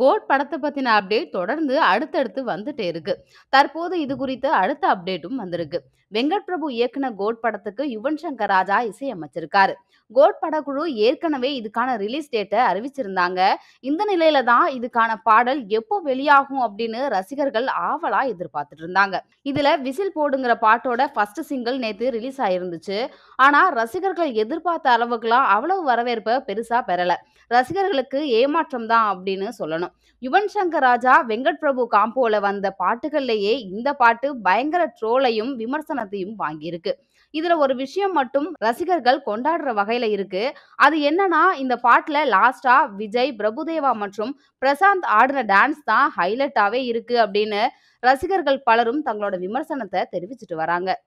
code படத்தை பற்றின update தொடர்ந்து அடுத்தடுத்து வந்துட்டே இருக்கு தற்போது இது குறித்து அடுத்த அப்டேட்டும் வந்திருக்கு வெங்கட் பிரபு இயக்குன கோட் படத்துக்கு யுவன் சங்கர் ராஜா இசையமைச்சிருக்காரு கோட் படக்குழு ஏற்கனவே இதுக்கான ரிலீஸ் டேட்டை அறிவிச்சிருந்தாங்க இந்த நிலையில தான் இதுக்கான பாடல் எப்போ வெளியாகும் அப்படின்னு ரசிகர்கள் ஆவலா எதிர்பார்த்துட்டு இருந்தாங்க இதுல விசில் போடுங்கிற பாட்டோட ஃபர்ஸ்ட் சிங்கிள் நேத்து ரிலீஸ் ஆயிருந்துச்சு ஆனா ரசிகர்கள் எதிர்பார்த்த அளவுக்குலாம் அவ்வளவு வரவேற்பை பெருசா பெறல ரசிகர்களுக்கு ஏமாற்றம் தான் அப்படின்னு சொல்லணும் சொல்லணும் யுவன் சங்கர் ராஜா வெங்கட் பிரபு காம்போல வந்த பாட்டுகள்லேயே இந்த பாட்டு பயங்கர ட்ரோலையும் விமர்சனத்தையும் வாங்கியிருக்கு இதுல ஒரு விஷயம் மட்டும் ரசிகர்கள் கொண்டாடுற வகையில இருக்கு அது என்னன்னா இந்த பாட்டுல லாஸ்டா விஜய் பிரபுதேவா மற்றும் பிரசாந்த் ஆடின டான்ஸ் தான் ஹைலைட்டாவே இருக்கு அப்படின்னு ரசிகர்கள் பலரும் தங்களோட விமர்சனத்தை தெரிவிச்சிட்டு வராங்க